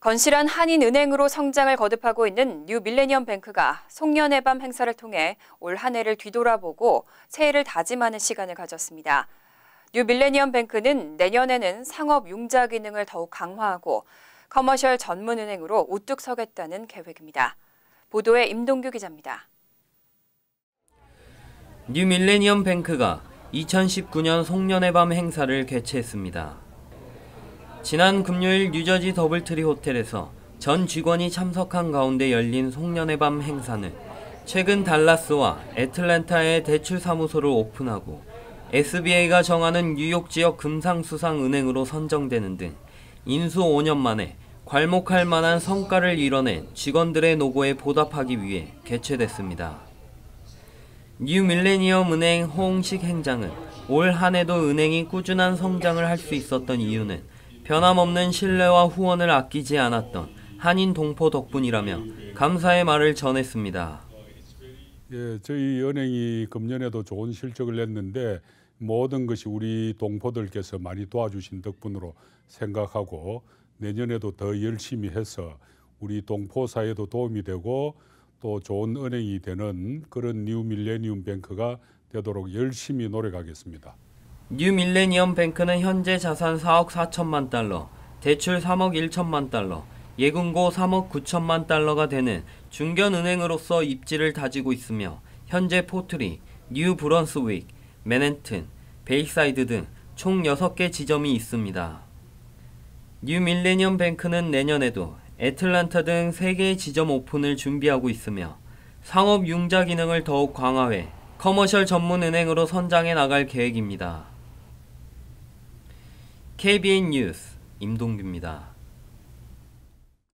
건실한 한인은행으로 성장을 거듭하고 있는 뉴 밀레니엄 뱅크가 송년회 밤 행사를 통해 올 한 해를 뒤돌아보고 새해를 다짐하는 시간을 가졌습니다. 뉴 밀레니엄 뱅크는 내년에는 상업 융자 기능을 더욱 강화하고 커머셜 전문 은행으로 우뚝 서겠다는 계획입니다. 보도에 임동규 기자입니다. 뉴 밀레니엄 뱅크가 2019년 송년회 밤 행사를 개최했습니다. 지난 금요일 뉴저지 더블트리 호텔에서 전 직원이 참석한 가운데 열린 송년의밤 행사는 최근 달라스와 애틀랜타의 대출사무소를 오픈하고 SBA가 정하는 뉴욕 지역 금상수상은행으로 선정되는 등 인수 5년 만에 괄목할 만한 성과를 이뤄낸 직원들의 노고에 보답하기 위해 개최됐습니다. 뉴 밀레니엄 은행 호 홍식 행장은 올 한 해도 은행이 꾸준한 성장을 할 수 있었던 이유는 변함없는 신뢰와 후원을 아끼지 않았던 한인 동포 덕분이라며 감사의 말을 전했습니다. 예, 저희 은행이 금년에도 좋은 실적을 냈는데 모든 것이 우리 동포들께서 많이 도와주신 덕분으로 생각하고 내년에도 더 열심히 해서 우리 동포 사회도 도움이 되고 또 좋은 은행이 되는 그런 뉴 밀레니엄 뱅크가 되도록 열심히 노력하겠습니다. 뉴 밀레니엄 뱅크는 현재 자산 4억 4천만 달러, 대출 3억 1천만 달러, 예금고 3억 9천만 달러가 되는 중견은행으로서 입지를 다지고 있으며 현재 포트리, 뉴 브런스윅, 맨해튼, 베이사이드 등 총 6개 지점이 있습니다. 뉴 밀레니엄 뱅크는 내년에도 애틀란타 등 3개의 지점 오픈을 준비하고 있으며 상업 융자 기능을 더욱 강화해 커머셜 전문 은행으로 선장해 나갈 계획입니다. KBN 뉴스 임동규입니다.